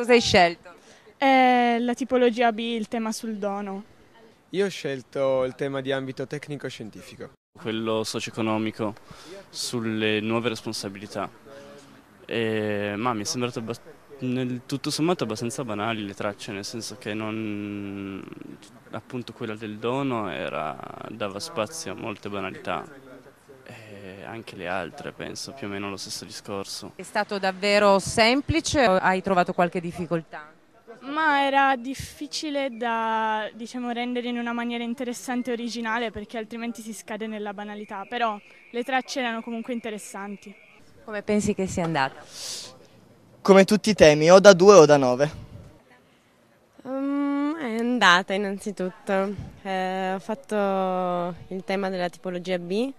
Cosa hai scelto? Eh, la tipologia B, il tema sul dono. Io ho scelto il tema di ambito tecnico-scientifico. Quello socio-economico, sulle nuove responsabilità. E, ma mi è sembrato nel, tutto sommato abbastanza banali le tracce, nel senso che non, appunto quella del dono era, dava spazio a molte banalità, anche le altre, penso, più o meno lo stesso discorso. È stato davvero semplice o hai trovato qualche difficoltà? Ma era difficile da diciamo, rendere in una maniera interessante e originale perché altrimenti si scade nella banalità, però le tracce erano comunque interessanti. Come pensi che sia andata? Come tutti i temi, o da due o da nove? Um, è andata innanzitutto, eh, ho fatto il tema della tipologia B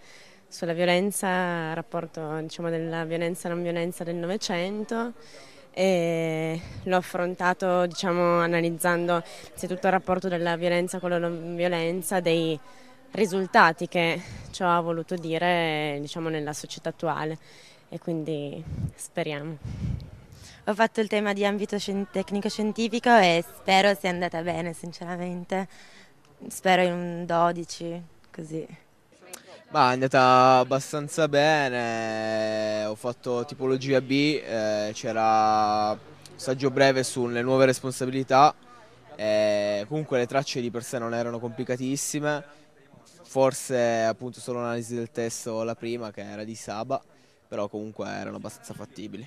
sulla violenza, il rapporto diciamo, della violenza e non violenza del Novecento e l'ho affrontato diciamo, analizzando innanzitutto il rapporto della violenza con la non violenza, dei risultati che ciò ha voluto dire diciamo, nella società attuale e quindi speriamo. Ho fatto il tema di ambito tecnico-scientifico e spero sia andata bene sinceramente, spero in un 12 così. Ma è andata abbastanza bene, eh, ho fatto tipologia B, eh, c'era saggio breve sulle nuove responsabilità, eh, comunque le tracce di per sé non erano complicatissime, forse appunto solo l'analisi del testo la prima che era di Saba, però comunque erano abbastanza fattibili.